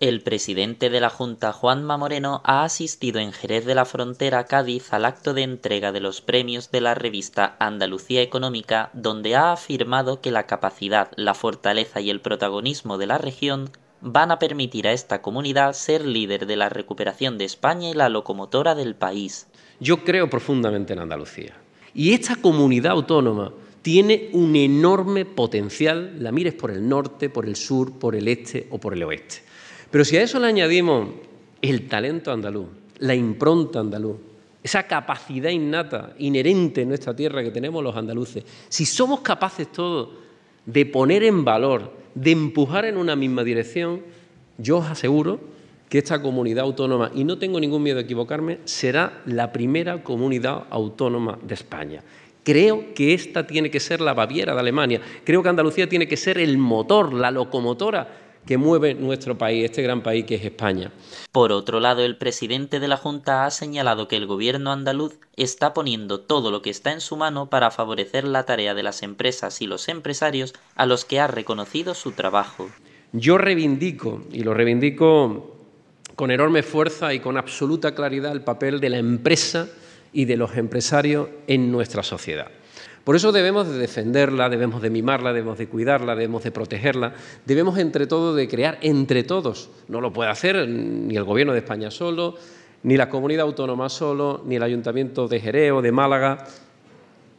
El presidente de la Junta, Juanma Moreno, ha asistido en Jerez de la Frontera, Cádiz, al acto de entrega de los premios de la revista Andalucía Económica, donde ha afirmado que la capacidad, la fortaleza y el protagonismo de la región van a permitir a esta comunidad ser líder de la recuperación de España y la locomotora del país. Yo creo profundamente en Andalucía. Y esta comunidad autónoma tiene un enorme potencial, la mires por el norte, por el sur, por el este o por el oeste. Pero si a eso le añadimos el talento andaluz, la impronta andaluz, esa capacidad innata, inherente en nuestra tierra que tenemos los andaluces, si somos capaces todos de poner en valor, de empujar en una misma dirección, yo os aseguro que esta comunidad autónoma, y no tengo ningún miedo a equivocarme, será la primera comunidad autónoma de España. Creo que esta tiene que ser la Baviera de Alemania. Creo que Andalucía tiene que ser el motor, la locomotora que mueve nuestro país, este gran país que es España. Por otro lado, el presidente de la Junta ha señalado que el gobierno andaluz está poniendo todo lo que está en su mano para favorecer la tarea de las empresas y los empresarios a los que ha reconocido su trabajo. Yo reivindico, y lo reivindico con enorme fuerza y con absoluta claridad, el papel de la empresa y de los empresarios en nuestra sociedad. Por eso debemos de defenderla, debemos de mimarla, debemos de cuidarla, debemos de protegerla, debemos entre todos de crear entre todos. No lo puede hacer ni el Gobierno de España solo, ni la comunidad autónoma solo, ni el Ayuntamiento de Jerez o de Málaga.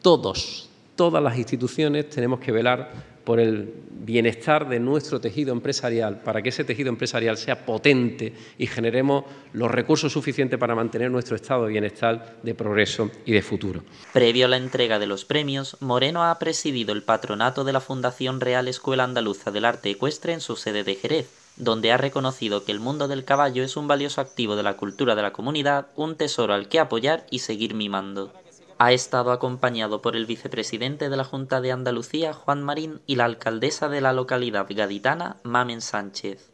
Todos todas las instituciones tenemos que velar por el bienestar de nuestro tejido empresarial, para que ese tejido empresarial sea potente y generemos los recursos suficientes para mantener nuestro estado de bienestar, de progreso y de futuro. Previo a la entrega de los premios, Moreno ha presidido el patronato de la Fundación Real Escuela Andaluza del Arte Ecuestre en su sede de Jerez, donde ha reconocido que el mundo del caballo es un valioso activo de la cultura de la comunidad, un tesoro al que apoyar y seguir mimando ha estado acompañado por el vicepresidente de la Junta de Andalucía, Juan Marín, y la alcaldesa de la localidad gaditana, Mamen Sánchez.